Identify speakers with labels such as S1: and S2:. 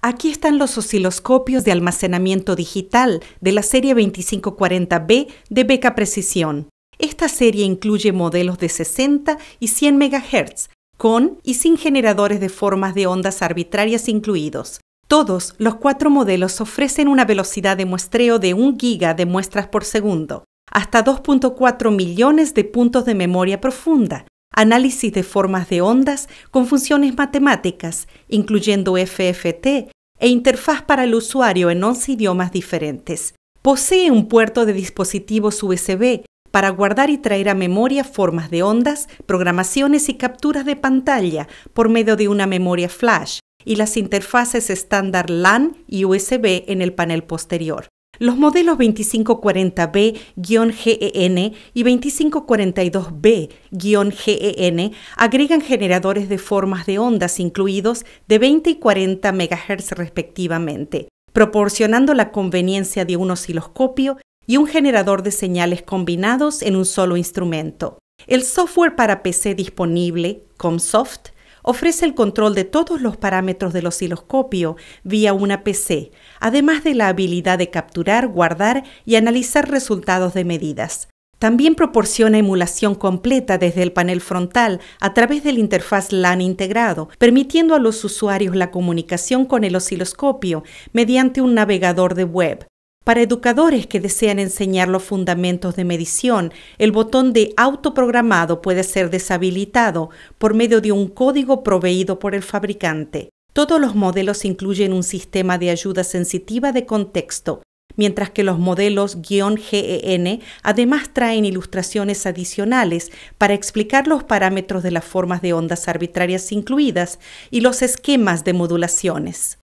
S1: Aquí están los osciloscopios de almacenamiento digital de la serie 2540B de Beca Precisión. Esta serie incluye modelos de 60 y 100 MHz, con y sin generadores de formas de ondas arbitrarias incluidos. Todos los cuatro modelos ofrecen una velocidad de muestreo de 1 giga de muestras por segundo, hasta 2.4 millones de puntos de memoria profunda, análisis de formas de ondas con funciones matemáticas, incluyendo FFT, e interfaz para el usuario en 11 idiomas diferentes. Posee un puerto de dispositivos USB para guardar y traer a memoria formas de ondas, programaciones y capturas de pantalla por medio de una memoria flash y las interfaces estándar LAN y USB en el panel posterior. Los modelos 2540B-GEN e y 2542B-GEN e agregan generadores de formas de ondas incluidos de 20 y 40 MHz respectivamente, proporcionando la conveniencia de un osciloscopio y un generador de señales combinados en un solo instrumento. El software para PC disponible, Comsoft, ofrece el control de todos los parámetros del osciloscopio vía una PC, además de la habilidad de capturar, guardar y analizar resultados de medidas. También proporciona emulación completa desde el panel frontal a través del interfaz LAN integrado, permitiendo a los usuarios la comunicación con el osciloscopio mediante un navegador de web, para educadores que desean enseñar los fundamentos de medición, el botón de autoprogramado puede ser deshabilitado por medio de un código proveído por el fabricante. Todos los modelos incluyen un sistema de ayuda sensitiva de contexto, mientras que los modelos GEN e además traen ilustraciones adicionales para explicar los parámetros de las formas de ondas arbitrarias incluidas y los esquemas de modulaciones.